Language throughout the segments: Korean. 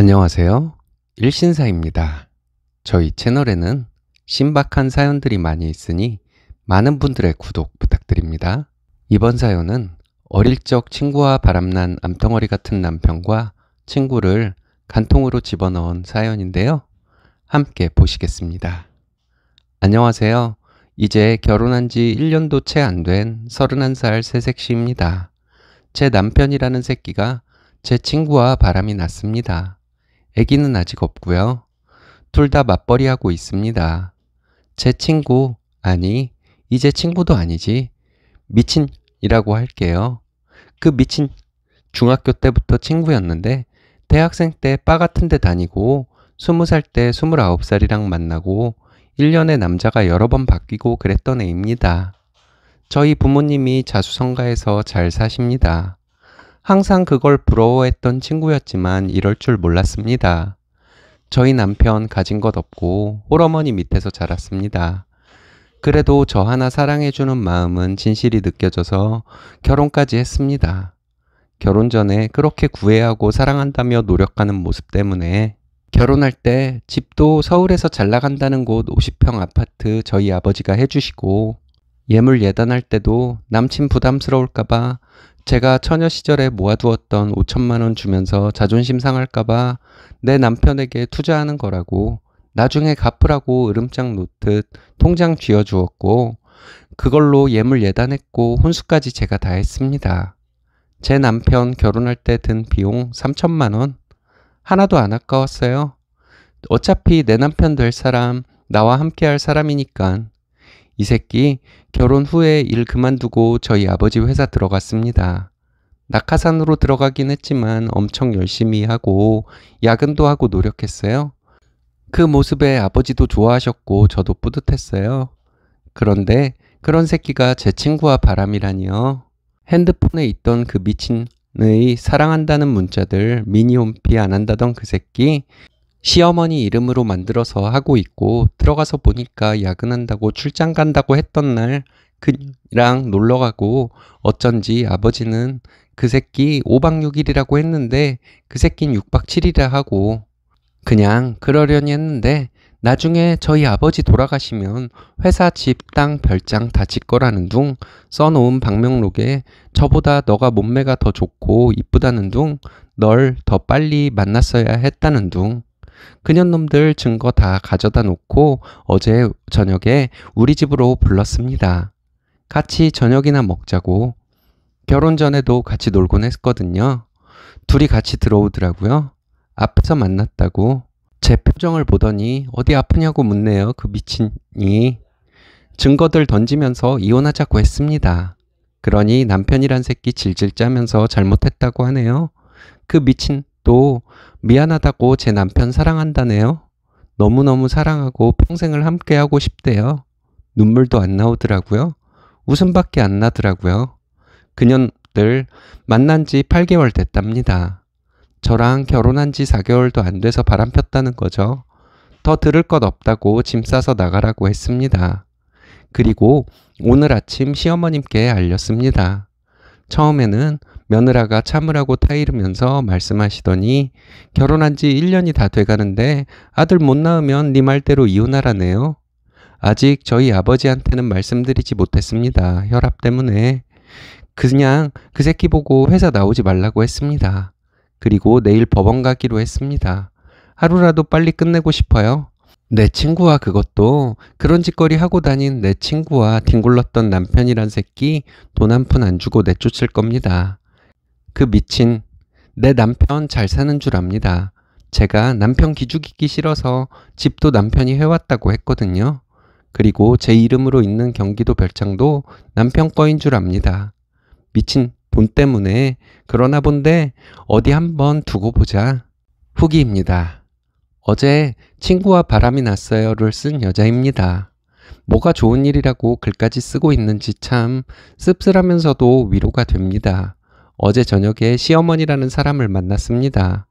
안녕하세요. 일신사입니다. 저희 채널에는 신박한 사연들이 많이 있으니 많은 분들의 구독 부탁드립니다. 이번 사연은 어릴 적 친구와 바람난 암덩어리 같은 남편과 친구를 간통으로 집어넣은 사연인데요. 함께 보시겠습니다. 안녕하세요. 이제 결혼한 지 1년도 채 안 된 31살 새색시입니다. 제 남편이라는 새끼가 제 친구와 바람이 났습니다. 아기는 아직 없고요. 둘 다 맞벌이 하고 있습니다. 제 친구, 아니, 이제 친구도 아니지. 미친이라고 할게요. 그 미친 중학교 때부터 친구였는데 대학생 때 바 같은 데 다니고 20살 때 29살이랑 만나고 1년에 남자가 여러 번 바뀌고 그랬던 애입니다. 저희 부모님이 자수성가해서 잘 사십니다. 항상 그걸 부러워했던 친구였지만 이럴 줄 몰랐습니다. 저희 남편 가진 것 없고 홀어머니 밑에서 자랐습니다. 그래도 저 하나 사랑해주는 마음은 진실이 느껴져서 결혼까지 했습니다. 결혼 전에 그렇게 구애하고 사랑한다며 노력하는 모습 때문에 결혼할 때 집도 서울에서 잘 나간다는 곳 50평 아파트 저희 아버지가 해주시고 예물 예단할 때도 남친 부담스러울까봐 제가 처녀 시절에 모아두었던 5천만 원 주면서 자존심 상할까봐 내 남편에게 투자하는 거라고 나중에 갚으라고 으름장 놓듯 통장 쥐어주었고 그걸로 예물 예단했고 혼수까지 제가 다 했습니다. 제 남편 결혼할 때 든 비용 3천만 원 하나도 안 아까웠어요. 어차피 내 남편 될 사람 나와 함께 할 사람이니깐 이 새끼 결혼 후에 일 그만두고 저희 아버지 회사 들어갔습니다. 낙하산으로 들어가긴 했지만 엄청 열심히 하고 야근도 하고 노력했어요. 그 모습에 아버지도 좋아하셨고 저도 뿌듯했어요. 그런데 그런 새끼가 제 친구와 바람이라니요. 핸드폰에 있던 그 미친의 사랑한다는 문자들 미니홈피 안 한다던 그 새끼 시어머니 이름으로 만들어서 하고 있고 들어가서 보니까 야근한다고 출장 간다고 했던 날 그랑 놀러 가고 어쩐지 아버지는 그 새끼 5박 6일이라고 했는데 그 새끼는 6박 7일이라 하고 그냥 그러려니 했는데 나중에 저희 아버지 돌아가시면 회사 집, 땅, 별장 다질 거라는 둥 써놓은 방명록에 저보다 너가 몸매가 더 좋고 이쁘다는 둥 널 더 빨리 만났어야 했다는 둥 그년놈들 증거 다 가져다 놓고 어제 저녁에 우리 집으로 불렀습니다. 같이 저녁이나 먹자고. 결혼 전에도 같이 놀곤 했거든요. 둘이 같이 들어오더라고요. 앞에서 만났다고. 제 표정을 보더니 어디 아프냐고 묻네요. 그 미친이. 증거들 던지면서 이혼하자고 했습니다. 그러니 남편이란 새끼 질질 짜면서 잘못했다고 하네요. 그 미친 또 미안하다고 제 남편 사랑한다네요. 너무너무 사랑하고 평생을 함께하고 싶대요. 눈물도 안 나오더라고요. 웃음밖에 안 나더라고요. 그년들 만난 지 8개월 됐답니다. 저랑 결혼한 지 4개월도 안 돼서 바람 폈다는 거죠. 더 들을 것 없다고 짐 싸서 나가라고 했습니다. 그리고 오늘 아침 시어머님께 알렸습니다. 처음에는 며느라가 참으라고 타이르면서 말씀하시더니 결혼한 지 1년이 다 돼가는데 아들 못 낳으면 네 말대로 이혼하라네요. 아직 저희 아버지한테는 말씀드리지 못했습니다. 혈압 때문에. 그냥 그 새끼 보고 회사 나오지 말라고 했습니다. 그리고 내일 법원 가기로 했습니다. 하루라도 빨리 끝내고 싶어요. 내 친구와 그것도 그런 짓거리 하고 다닌 내 친구와 뒹굴렀던 남편이란 새끼 돈 한 푼 안 주고 내쫓을 겁니다. 그 미친 내 남편 잘 사는 줄 압니다. 제가 남편 기죽이기 싫어서 집도 남편이 해왔다고 했거든요. 그리고 제 이름으로 있는 경기도 별장도 남편 거인 줄 압니다. 미친 돈 때문에 그러나 본데 어디 한번 두고 보자. 후기입니다. 어제 친구와 바람이 났어요를 쓴 여자입니다. 뭐가 좋은 일이라고 글까지 쓰고 있는지 참 씁쓸하면서도 위로가 됩니다. 어제 저녁에 시어머니라는 사람을 만났습니다.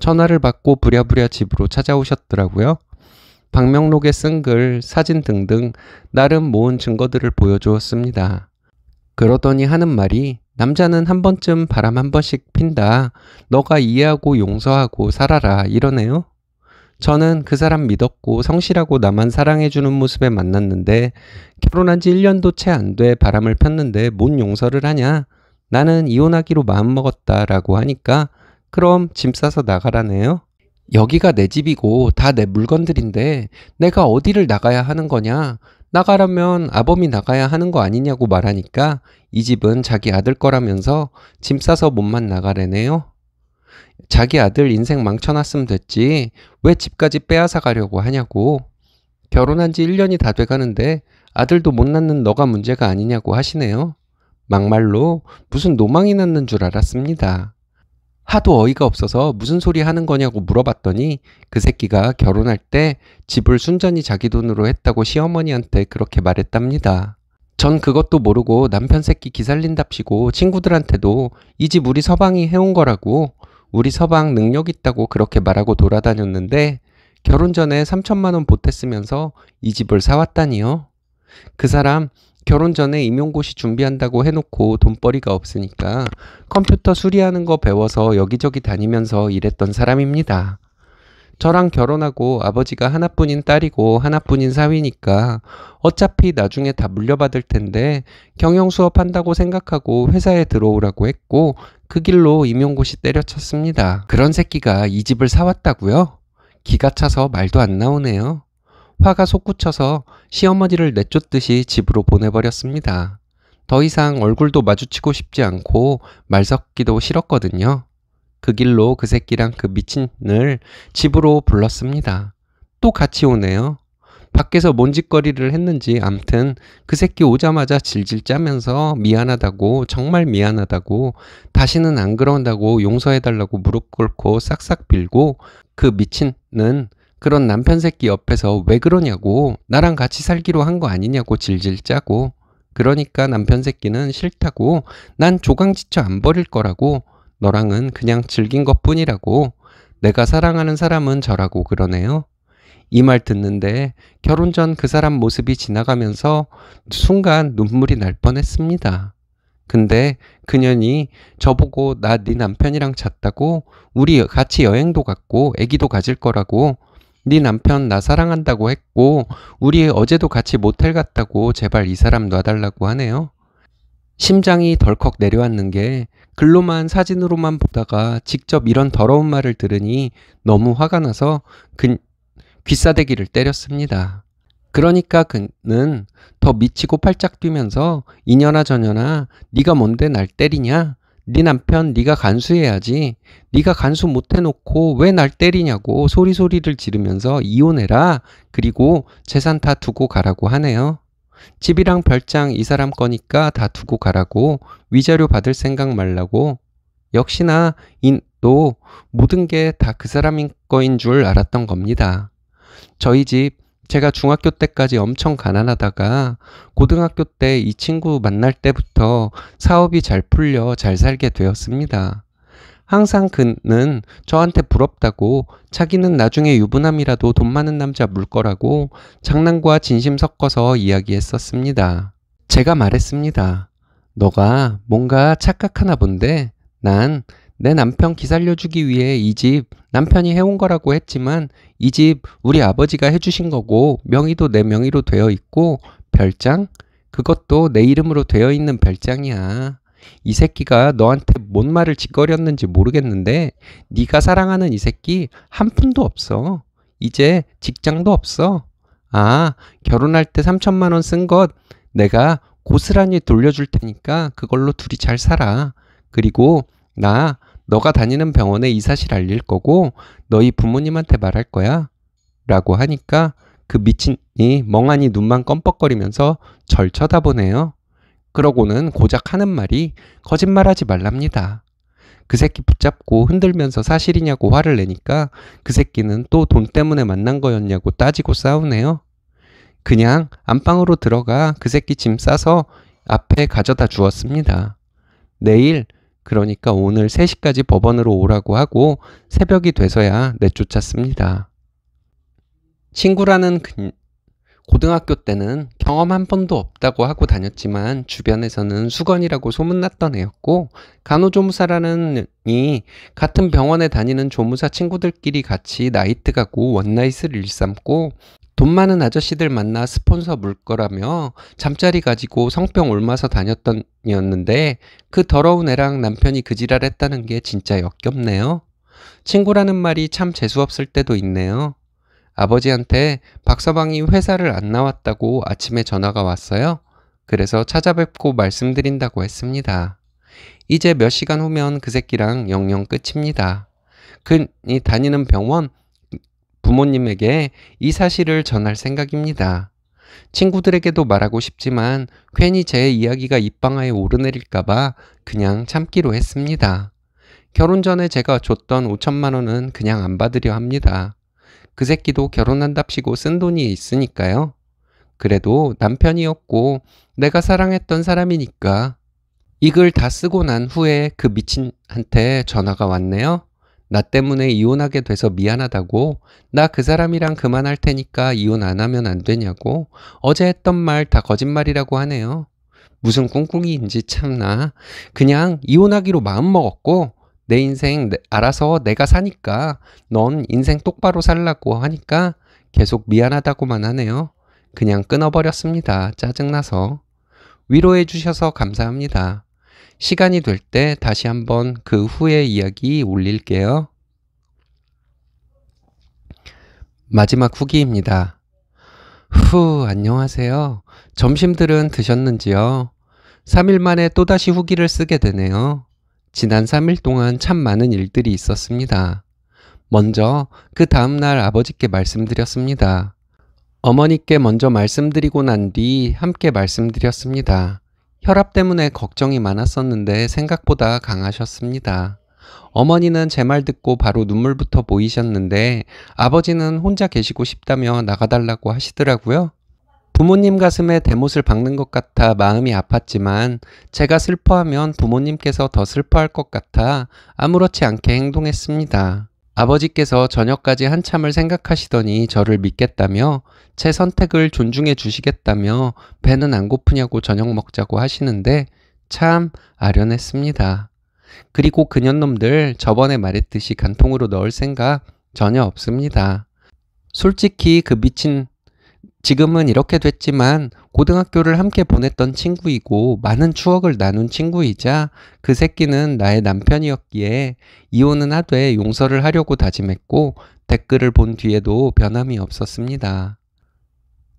전화를 받고 부랴부랴 집으로 찾아오셨더라고요. 박명록에 쓴 글, 사진 등등 나름 모은 증거들을 보여주었습니다. 그러더니 하는 말이 남자는 한 번쯤 바람 한 번씩 핀다. 너가 이해하고 용서하고 살아라. 이러네요. 저는 그 사람 믿었고 성실하고 나만 사랑해주는 모습에 만났는데 결혼한 지 1년도 채 안 돼 바람을 폈는데 뭔 용서를 하냐? 나는 이혼하기로 마음먹었다라고 하니까 그럼 짐 싸서 나가라네요. 여기가 내 집이고 다 내 물건들인데 내가 어디를 나가야 하는 거냐? 나가라면 아범이 나가야 하는 거 아니냐고 말하니까 이 집은 자기 아들 거라면서 짐 싸서 몸만 나가래네요. 자기 아들 인생 망쳐놨으면 됐지 왜 집까지 빼앗아 가려고 하냐고 결혼한 지 1년이 다 돼가는데 아들도 못 낳는 너가 문제가 아니냐고 하시네요. 막말로 무슨 노망이 났는 줄 알았습니다. 하도 어이가 없어서 무슨 소리 하는 거냐고 물어봤더니 그 새끼가 결혼할 때 집을 순전히 자기 돈으로 했다고 시어머니한테 그렇게 말했답니다. 전 그것도 모르고 남편 새끼 기살린답시고 친구들한테도 이 집 우리 서방이 해온 거라고 우리 서방 능력 있다고 그렇게 말하고 돌아다녔는데 결혼 전에 3천만 원 보탰으면서 이 집을 사왔다니요. 그 사람 결혼 전에 임용고시 준비한다고 해놓고 돈벌이가 없으니까 컴퓨터 수리하는 거 배워서 여기저기 다니면서 일했던 사람입니다. 저랑 결혼하고 아버지가 하나뿐인 딸이고 하나뿐인 사위니까 어차피 나중에 다 물려받을 텐데 경영 수업한다고 생각하고 회사에 들어오라고 했고 그 길로 임용고시 때려쳤습니다. 그런 새끼가 이 집을 사왔다고요? 기가 차서 말도 안 나오네요. 화가 솟구쳐서 시어머니를 내쫓듯이 집으로 보내버렸습니다. 더 이상 얼굴도 마주치고 싶지 않고 말 섞기도 싫었거든요. 그 길로 그 새끼랑 그 미친을 집으로 불렀습니다. 또 같이 오네요. 밖에서 뭔 짓거리를 했는지 암튼 그 새끼 오자마자 질질 짜면서 미안하다고 정말 미안하다고 다시는 안 그런다고 용서해달라고 무릎 꿇고 싹싹 빌고 그 미친는 그런 남편 새끼 옆에서 왜 그러냐고 나랑 같이 살기로 한 거 아니냐고 질질 짜고 그러니까 남편 새끼는 싫다고 난 조강지처 안 버릴 거라고 너랑은 그냥 즐긴 것 뿐이라고 내가 사랑하는 사람은 저라고 그러네요. 이 말 듣는데 결혼 전 그 사람 모습이 지나가면서 순간 눈물이 날 뻔했습니다. 근데 그년이 저보고 나 네 남편이랑 잤다고 우리 같이 여행도 갔고 애기도 가질 거라고 네 남편 나 사랑한다고 했고 우리 어제도 같이 모텔 갔다고 제발 이 사람 놔달라고 하네요. 심장이 덜컥 내려앉는 게 글로만 사진으로만 보다가 직접 이런 더러운 말을 들으니 너무 화가 나서 근, 귀싸대기를 때렸습니다. 그러니까 그는 더 미치고 팔짝 뛰면서 이년아 저년아 네가 뭔데 날 때리냐 네 남편 네가 간수해야지. 네가 간수 못 해놓고 왜 날 때리냐고 소리소리를 지르면서 이혼해라. 그리고 재산 다 두고 가라고 하네요. 집이랑 별장 이 사람 거니까 다 두고 가라고 위자료 받을 생각 말라고 역시나 인도 모든 게 다 그 사람인 거인 줄 알았던 겁니다. 저희 집 제가 중학교 때까지 엄청 가난하다가 고등학교 때 이 친구 만날 때부터 사업이 잘 풀려 잘 살게 되었습니다. 항상 그는 저한테 부럽다고 자기는 나중에 유부남이라도 돈 많은 남자 물 거라고 장난과 진심 섞어서 이야기했었습니다. 제가 말했습니다. 너가 뭔가 착각하나 본데 난내 남편 기살려주기 위해 이 집 남편이 해온 거라고 했지만 이 집 우리 아버지가 해주신 거고 명의도 내 명의로 되어 있고 별장? 그것도 내 이름으로 되어 있는 별장이야. 이 새끼가 너한테 뭔 말을 짓거렸는지 모르겠는데 네가 사랑하는 이 새끼 한 푼도 없어. 이제 직장도 없어. 아, 결혼할 때 3천만 원 쓴 것 내가 고스란히 돌려줄 테니까 그걸로 둘이 잘 살아. 그리고 나 너가 다니는 병원에 이 사실 알릴 거고 너희 부모님한테 말할 거야. 라고 하니까 그 미친이 멍하니 눈만 껌뻑거리면서 절 쳐다보네요. 그러고는 고작 하는 말이 거짓말하지 말랍니다. 그 새끼 붙잡고 흔들면서 사실이냐고 화를 내니까 그 새끼는 또 돈 때문에 만난 거였냐고 따지고 싸우네요. 그냥 안방으로 들어가 그 새끼 짐 싸서 앞에 가져다 주었습니다. 내일 그러니까 오늘 3시까지 법원으로 오라고 하고 새벽이 돼서야 내쫓았습니다. 친구라는 그... 고등학교 때는 경험 한 번도 없다고 하고 다녔지만 주변에서는 수건이라고 소문났던 애였고 간호조무사라는 이 같은 병원에 다니는 조무사 친구들끼리 같이 나이트 가고 원나잇을 일삼고 돈 많은 아저씨들 만나 스폰서 물 거라며 잠자리 가지고 성병 옮아서 다녔던 이었는데 그 더러운 애랑 남편이 그지랄 했다는 게 진짜 역겹네요. 친구라는 말이 참 재수없을 때도 있네요. 아버지한테 박서방이 회사를 안 나왔다고 아침에 전화가 왔어요. 그래서 찾아뵙고 말씀드린다고 했습니다. 이제 몇 시간 후면 그 새끼랑 영영 끝입니다. 그니 다니는 병원 부모님에게 이 사실을 전할 생각입니다. 친구들에게도 말하고 싶지만 괜히 제 이야기가 입방아에 오르내릴까봐 그냥 참기로 했습니다. 결혼 전에 제가 줬던 5천만 원은 그냥 안 받으려 합니다. 그 새끼도 결혼한답시고 쓴 돈이 있으니까요. 그래도 남편이었고 내가 사랑했던 사람이니까 이글다 쓰고 난 후에 그 미친한테 전화가 왔네요. 나 때문에 이혼하게 돼서 미안하다고 나 그 사람이랑 그만할 테니까 이혼 안 하면 안 되냐고 어제 했던 말 다 거짓말이라고 하네요. 무슨 꿍꿍이인지 참나. 그냥 이혼하기로 마음먹었고 내 인생 알아서 내가 사니까 넌 인생 똑바로 살라고 하니까 계속 미안하다고만 하네요. 그냥 끊어버렸습니다. 짜증나서. 위로해 주셔서 감사합니다. 시간이 될 때 다시 한번 그 후의 이야기 올릴게요. 마지막 후기입니다. 후, 안녕하세요. 점심들은 드셨는지요? 3일 만에 또다시 후기를 쓰게 되네요. 지난 3일 동안 참 많은 일들이 있었습니다. 먼저 그 다음날 아버지께 말씀드렸습니다. 어머니께 먼저 말씀드리고 난 뒤 함께 말씀드렸습니다. 혈압 때문에 걱정이 많았었는데 생각보다 강하셨습니다. 어머니는 제 말 듣고 바로 눈물부터 보이셨는데 아버지는 혼자 계시고 싶다며 나가달라고 하시더라고요. 부모님 가슴에 대못을 박는 것 같아 마음이 아팠지만 제가 슬퍼하면 부모님께서 더 슬퍼할 것 같아 아무렇지 않게 행동했습니다. 아버지께서 저녁까지 한참을 생각하시더니 저를 믿겠다며 제 선택을 존중해 주시겠다며 배는 안 고프냐고 저녁 먹자고 하시는데 참 아련했습니다. 그리고 그년놈들 저번에 말했듯이 간통으로 넣을 생각 전혀 없습니다. 솔직히 그 미친 지금은 이렇게 됐지만 고등학교를 함께 보냈던 친구이고 많은 추억을 나눈 친구이자 그 새끼는 나의 남편이었기에 이혼은 하되 용서를 하려고 다짐했고 댓글을 본 뒤에도 변함이 없었습니다.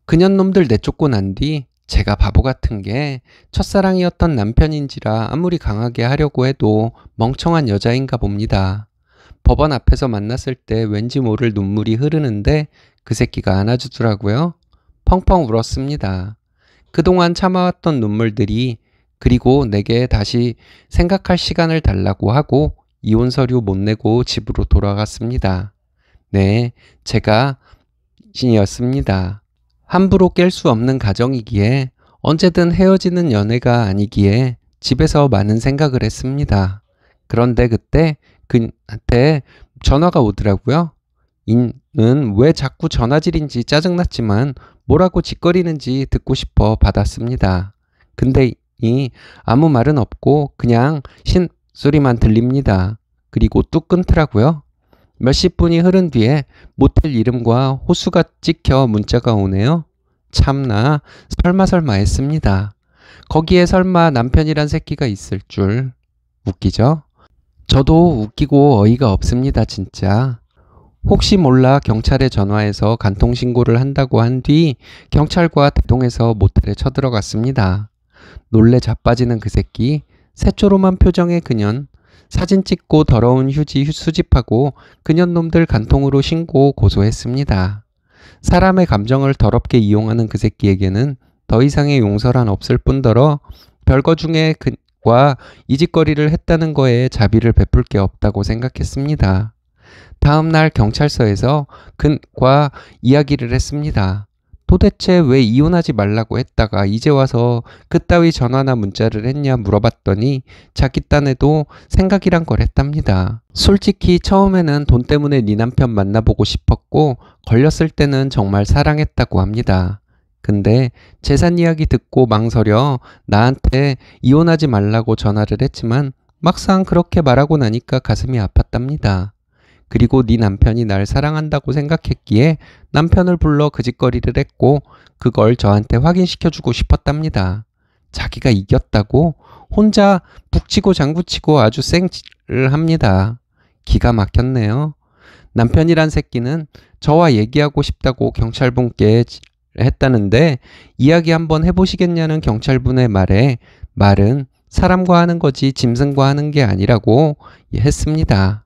그년놈들 내쫓고 난 뒤 제가 바보 같은 게 첫사랑이었던 남편인지라 아무리 강하게 하려고 해도 멍청한 여자인가 봅니다. 법원 앞에서 만났을 때 왠지 모를 눈물이 흐르는데 그 새끼가 안아주더라고요. 펑펑 울었습니다. 그동안 참아왔던 눈물들이 그리고 내게 다시 생각할 시간을 달라고 하고 이혼 서류 못 내고 집으로 돌아갔습니다. 네, 제가 신이었습니다. 함부로 깰 수 없는 가정이기에 언제든 헤어지는 연애가 아니기에 집에서 많은 생각을 했습니다. 그런데 그때 그한테 전화가 오더라고요. 인은 왜 자꾸 전화질인지 짜증났지만 뭐라고 짓거리는지 듣고 싶어 받았습니다. 근데 이 아무 말은 없고 그냥 신 소리만 들립니다. 그리고 뚝 끊더라고요. 몇십 분이 흐른 뒤에 모텔 이름과 호수가 찍혀 문자가 오네요. 참나 설마 설마 했습니다. 거기에 설마 남편이란 새끼가 있을 줄 웃기죠? 저도 웃기고 어이가 없습니다 진짜. 혹시 몰라 경찰에 전화해서 간통신고를 한다고 한 뒤 경찰과 대동해서 모텔에 쳐들어갔습니다. 놀래 자빠지는 그 새끼, 새초롬한 표정의 그년, 사진 찍고 더러운 휴지 수집하고 그년놈들 간통으로 신고 고소했습니다. 사람의 감정을 더럽게 이용하는 그 새끼에게는 더 이상의 용서란 없을 뿐더러 별거 중에 그와 이직거리를 했다는 거에 자비를 베풀 게 없다고 생각했습니다. 다음 날 경찰서에서 그와 이야기를 했습니다. 도대체 왜 이혼하지 말라고 했다가 이제 와서 그따위 전화나 문자를 했냐 물어봤더니 자기 딴에도 생각이란 걸 했답니다. 솔직히 처음에는 돈 때문에 네 남편 만나보고 싶었고 걸렸을 때는 정말 사랑했다고 합니다. 근데 재산 이야기 듣고 망설여 나한테 이혼하지 말라고 전화를 했지만 막상 그렇게 말하고 나니까 가슴이 아팠답니다. 그리고 네 남편이 날 사랑한다고 생각했기에 남편을 불러 그 짓거리를 했고 그걸 저한테 확인시켜 주고 싶었답니다. 자기가 이겼다고 혼자 북치고 장구치고 아주 쌩를 합니다. 기가 막혔네요. 남편이란 새끼는 저와 얘기하고 싶다고 경찰분께 했다는데 이야기 한번 해보시겠냐는 경찰분의 말에 말은 사람과 하는 거지 짐승과 하는 게 아니라고 했습니다.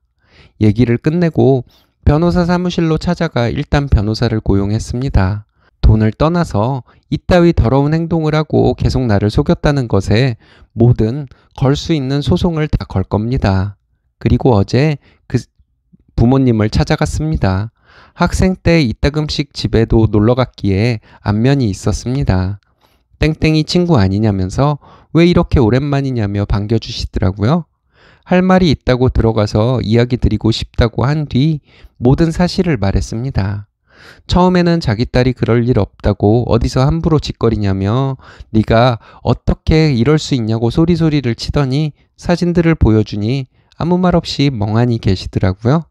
얘기를 끝내고 변호사 사무실로 찾아가 일단 변호사를 고용했습니다. 돈을 떠나서 이따위 더러운 행동을 하고 계속 나를 속였다는 것에 모든 걸 수 있는 소송을 다 걸 겁니다. 그리고 어제 그 부모님을 찾아갔습니다. 학생 때 이따금씩 집에도 놀러 갔기에 안면이 있었습니다. 땡땡이 친구 아니냐면서 왜 이렇게 오랜만이냐며 반겨주시더라고요. 할 말이 있다고 들어가서 이야기 드리고 싶다고 한 뒤 모든 사실을 말했습니다. 처음에는 자기 딸이 그럴 일 없다고 어디서 함부로 짓거리냐며 네가 어떻게 이럴 수 있냐고 소리소리를 치더니 사진들을 보여주니 아무 말 없이 멍하니 계시더라고요.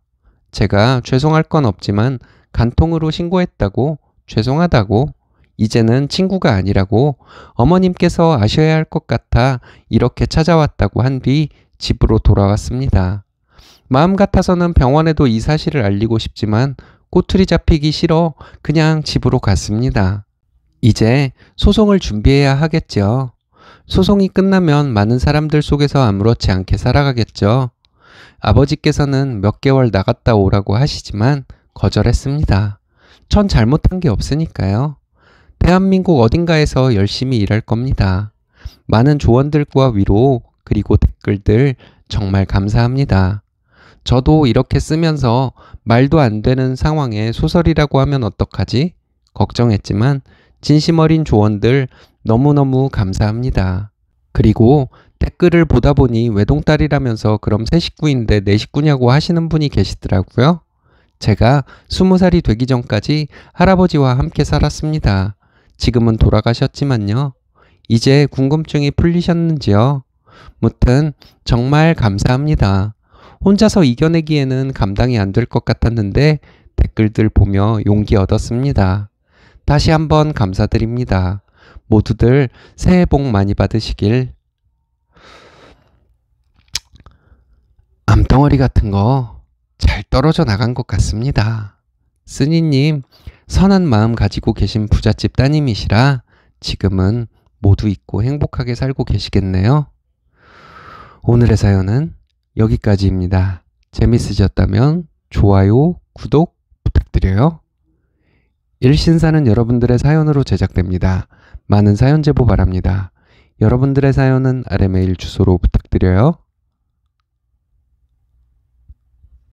제가 죄송할 건 없지만 간통으로 신고했다고 죄송하다고 이제는 친구가 아니라고 어머님께서 아셔야 할 것 같아 이렇게 찾아왔다고 한뒤 집으로 돌아왔습니다. 마음 같아서는 병원에도 이 사실을 알리고 싶지만 꼬투리 잡히기 싫어 그냥 집으로 갔습니다. 이제 소송을 준비해야 하겠죠. 소송이 끝나면 많은 사람들 속에서 아무렇지 않게 살아가겠죠. 아버지께서는 몇 개월 나갔다 오라고 하시지만 거절했습니다. 전 잘못한 게 없으니까요. 대한민국 어딘가에서 열심히 일할 겁니다. 많은 조언들과 위로 그리고 댓글들 정말 감사합니다. 저도 이렇게 쓰면서 말도 안 되는 상황에 소설이라고 하면 어떡하지? 걱정했지만 진심 어린 조언들 너무너무 감사합니다. 그리고 댓글을 보다 보니 외동딸이라면서 그럼 새 식구인데 내 식구냐고 하시는 분이 계시더라고요. 제가 20살이 되기 전까지 할아버지와 함께 살았습니다. 지금은 돌아가셨지만요. 이제 궁금증이 풀리셨는지요? 무튼 정말 감사합니다. 혼자서 이겨내기에는 감당이 안 될 것 같았는데 댓글들 보며 용기 얻었습니다. 다시 한번 감사드립니다. 모두들 새해 복 많이 받으시길. 암덩어리 같은 거 잘 떨어져 나간 것 같습니다. 스니님, 선한 마음 가지고 계신 부잣집 따님이시라 지금은 모두 있고 행복하게 살고 계시겠네요. 오늘의 사연은 여기까지입니다. 재밌으셨다면 좋아요, 구독 부탁드려요. 일신사는 여러분들의 사연으로 제작됩니다. 많은 사연 제보 바랍니다. 여러분들의 사연은 아래 메일 주소로 부탁드려요.